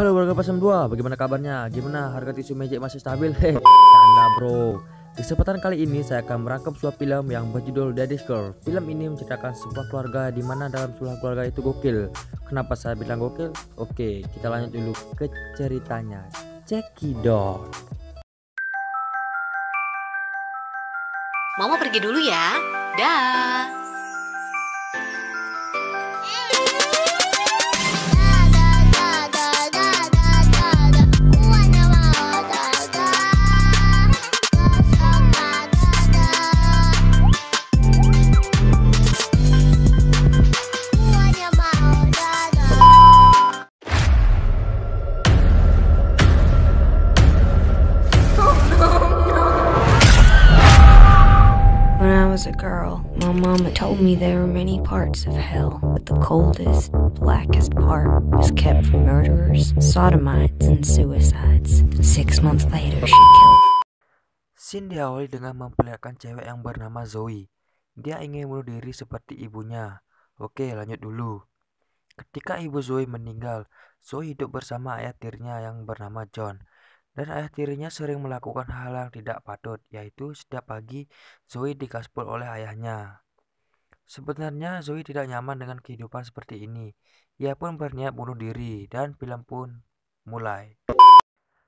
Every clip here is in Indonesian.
Halo warga Pasem 2, bagaimana kabarnya? Gimana harga tisu magic masih stabil? Hehehe, tanda bro. Di kesempatan kali ini saya akan merangkum sebuah film yang berjudul Daddy's Girl. Film ini menceritakan sebuah keluarga di mana dalam sebuah keluarga itu gokil. Kenapa saya bilang gokil? Oke, kita lanjut dulu ke ceritanya. Cekidot. Mama pergi dulu ya. Dah. was a girl, my mama told me there were many parts of hell, but the coldest, blackest part was kept for murderers, sodomites, and suicides. Six months later, she killed. Sin diawali dengan memperlihatkan cewek yang bernama Zoe. Dia ingin bunuh diri seperti ibunya. Oke, lanjut dulu. Ketika ibu Zoe meninggal, Zoe hidup bersama ayah tirinya yang bernama John dan ayah sering melakukan hal yang tidak patut, yaitu setiap pagi Zoe dikaspul oleh ayahnya. Sebenarnya Zoe tidak nyaman dengan kehidupan seperti ini. Ia pun berniat bunuh diri dan film pun mulai.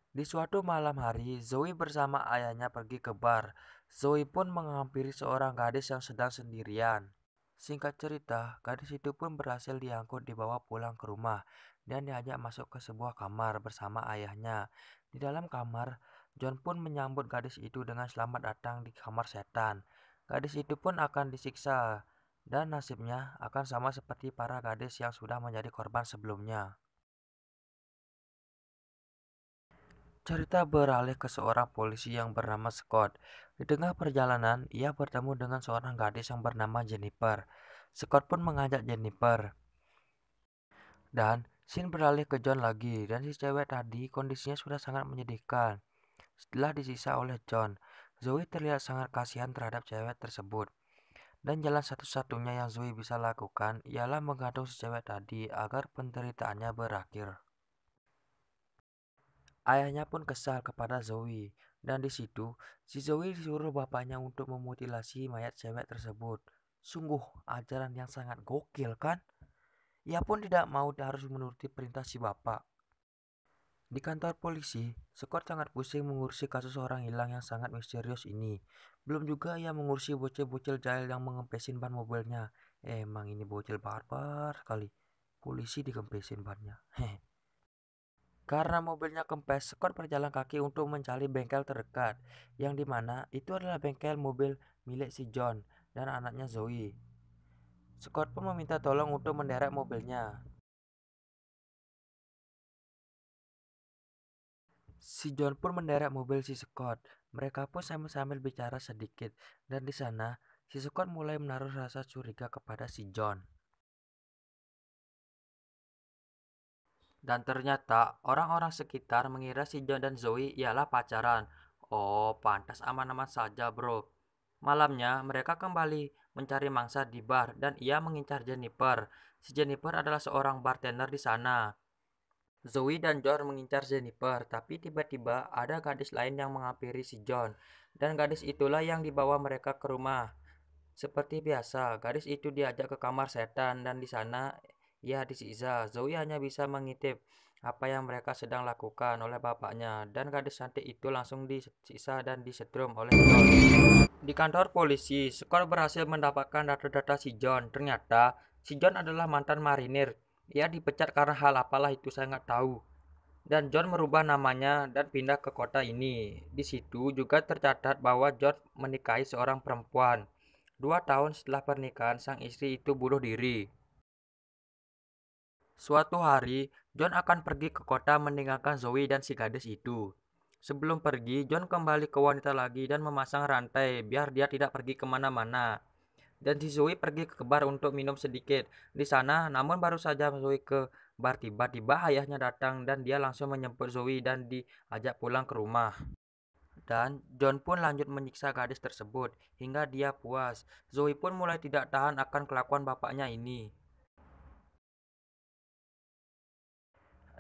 Di suatu malam hari, Zoe bersama ayahnya pergi ke bar. Zoe pun menghampiri seorang gadis yang sedang sendirian. Singkat cerita, gadis itu pun berhasil diangkut dibawa pulang ke rumah dan diajak masuk ke sebuah kamar bersama ayahnya. Di dalam kamar, John pun menyambut gadis itu dengan selamat datang di kamar setan. Gadis itu pun akan disiksa, dan nasibnya akan sama seperti para gadis yang sudah menjadi korban sebelumnya. Cerita beralih ke seorang polisi yang bernama Scott. Di tengah perjalanan, ia bertemu dengan seorang gadis yang bernama Jennifer. Scott pun mengajak Jennifer. Dan Shin beralih ke John lagi, dan si cewek tadi kondisinya sudah sangat menyedihkan. Setelah disisa oleh John, Zoe terlihat sangat kasihan terhadap cewek tersebut. Dan jalan satu-satunya yang Zoe bisa lakukan ialah menggantung si cewek tadi agar penderitaannya berakhir. Ayahnya pun kesal kepada Zoe, dan di situ si Zoe disuruh bapaknya untuk memutilasi mayat cewek tersebut. Sungguh ajaran yang sangat gokil kan? Ia pun tidak mau harus menuruti perintah si bapak. Di kantor polisi, Scott sangat pusing mengurusi kasus orang hilang yang sangat misterius ini. Belum juga ia mengurusi bocil-bocil jahil yang mengempesin ban mobilnya. Eh, emang ini bocil barbar sekali. Polisi dikempesin bannya. Heh. Karena mobilnya kempes, Scott berjalan kaki untuk mencari bengkel terdekat, yang dimana itu adalah bengkel mobil milik si John dan anaknya Zoe. Scott pun meminta tolong untuk menderek mobilnya. Si John pun menderek mobil si Scott. Mereka pun sambil-sambil bicara sedikit, dan di sana si Scott mulai menaruh rasa curiga kepada si John. Dan ternyata orang-orang sekitar mengira si John dan Zoe ialah pacaran. Oh, pantas aman-aman saja bro. Malamnya mereka kembali mencari mangsa di bar dan ia mengincar Jennifer. Si Jennifer adalah seorang bartender di sana. Zoe dan John mengincar Jennifer, tapi tiba-tiba ada gadis lain yang menghampiri si John, dan gadis itulah yang dibawa mereka ke rumah. Seperti biasa, gadis itu diajak ke kamar setan dan di sana ia ya, disiksa. Zoe hanya bisa mengintip apa yang mereka sedang lakukan oleh bapaknya dan gadis cantik itu langsung disiksa dan disetrum oleh John. Di kantor polisi, Scott berhasil mendapatkan data-data si John. Ternyata si John adalah mantan marinir. Ia dipecat karena hal apalah itu saya nggak tahu. Dan John merubah namanya dan pindah ke kota ini. Di situ juga tercatat bahwa John menikahi seorang perempuan. Dua tahun setelah pernikahan, sang istri itu bunuh diri. Suatu hari, John akan pergi ke kota meninggalkan Zoe dan si gadis itu. Sebelum pergi, John kembali ke wanita lagi dan memasang rantai biar dia tidak pergi kemana-mana. Dan si Zoe pergi ke bar untuk minum sedikit. Di sana, namun baru saja Zoe ke bar tiba-tiba ayahnya datang dan dia langsung menjemput Zoe dan diajak pulang ke rumah. Dan John pun lanjut menyiksa gadis tersebut hingga dia puas. Zoe pun mulai tidak tahan akan kelakuan bapaknya ini.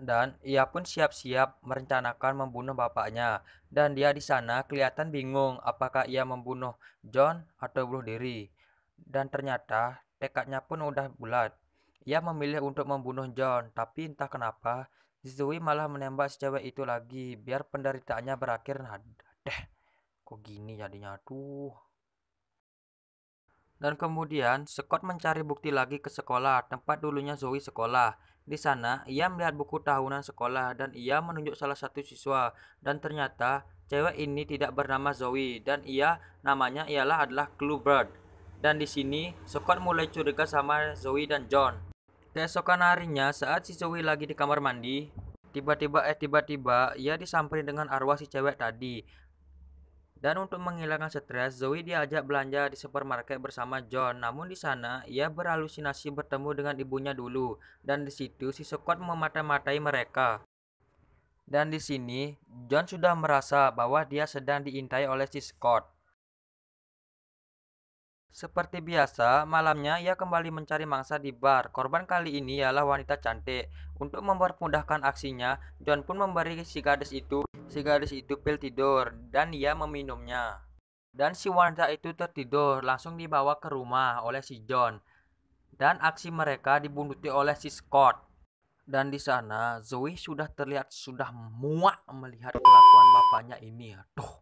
dan ia pun siap-siap merencanakan membunuh bapaknya. Dan dia di sana kelihatan bingung apakah ia membunuh John atau bunuh diri. Dan ternyata tekadnya pun udah bulat. Ia memilih untuk membunuh John, tapi entah kenapa Zoe malah menembak si cewek itu lagi biar penderitaannya berakhir. Nah, deh, kok gini jadinya tuh. Dan kemudian, Scott mencari bukti lagi ke sekolah tempat dulunya Zoe sekolah. Di sana, ia melihat buku tahunan sekolah dan ia menunjuk salah satu siswa. Dan ternyata, cewek ini tidak bernama Zoe dan ia namanya ialah adalah Bluebird. Dan di sini, Scott mulai curiga sama Zoe dan John. Keesokan harinya, saat si Zoe lagi di kamar mandi, tiba-tiba eh tiba-tiba ia disamperin dengan arwah si cewek tadi dan untuk menghilangkan stres, Zoe diajak belanja di supermarket bersama John. Namun di sana, ia berhalusinasi bertemu dengan ibunya dulu. Dan di situ, si Scott memata-matai mereka. Dan di sini, John sudah merasa bahwa dia sedang diintai oleh si Scott. Seperti biasa, malamnya ia kembali mencari mangsa di bar. Korban kali ini ialah wanita cantik. Untuk mempermudahkan aksinya, John pun memberi si gadis itu, si gadis itu pil tidur dan ia meminumnya. Dan si wanita itu tertidur langsung dibawa ke rumah oleh si John. Dan aksi mereka dibuntuti oleh si Scott. Dan di sana Zoe sudah terlihat sudah muak melihat kelakuan bapaknya ini. Aduh.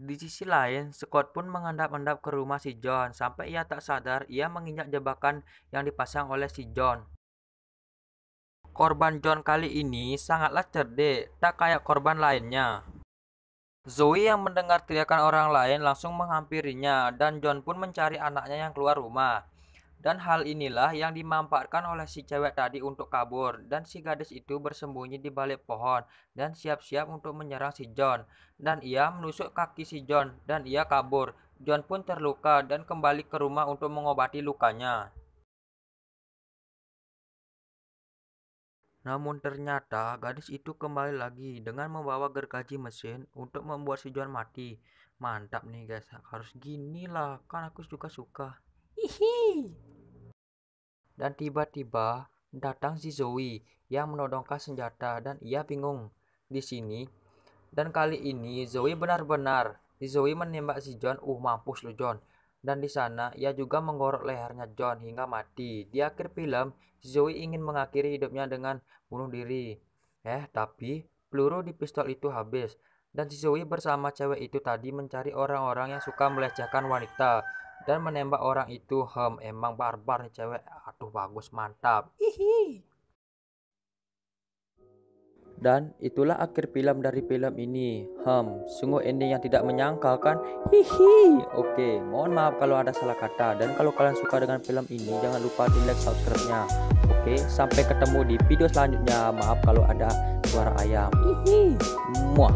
Di sisi lain, Scott pun mengendap-endap ke rumah si John sampai ia tak sadar ia menginjak jebakan yang dipasang oleh si John. Korban John kali ini sangatlah cerdik, tak kayak korban lainnya. Zoe yang mendengar teriakan orang lain langsung menghampirinya dan John pun mencari anaknya yang keluar rumah. Dan hal inilah yang dimanfaatkan oleh si cewek tadi untuk kabur dan si gadis itu bersembunyi di balik pohon dan siap-siap untuk menyerang si John. Dan ia menusuk kaki si John dan ia kabur. John pun terluka dan kembali ke rumah untuk mengobati lukanya. Namun ternyata gadis itu kembali lagi dengan membawa gergaji mesin untuk membuat si John mati. Mantap nih guys, harus ginilah, kan aku juga suka. Hihi dan tiba-tiba datang si Zoe yang menodongkan senjata dan ia bingung di sini. Dan kali ini Zoe benar-benar si Zoe menembak si John, uh mampus lu John. Dan di sana ia juga menggorok lehernya John hingga mati. Di akhir film, si Zoe ingin mengakhiri hidupnya dengan bunuh diri. Eh, tapi peluru di pistol itu habis. Dan si Zoe bersama cewek itu tadi mencari orang-orang yang suka melecehkan wanita dan menembak orang itu hem emang barbar nih cewek aduh bagus mantap Hihi. dan itulah akhir film dari film ini hem sungguh ending yang tidak menyangka kan hihi oke mohon maaf kalau ada salah kata dan kalau kalian suka dengan film ini jangan lupa di like subscribe nya oke sampai ketemu di video selanjutnya maaf kalau ada suara ayam hihi muah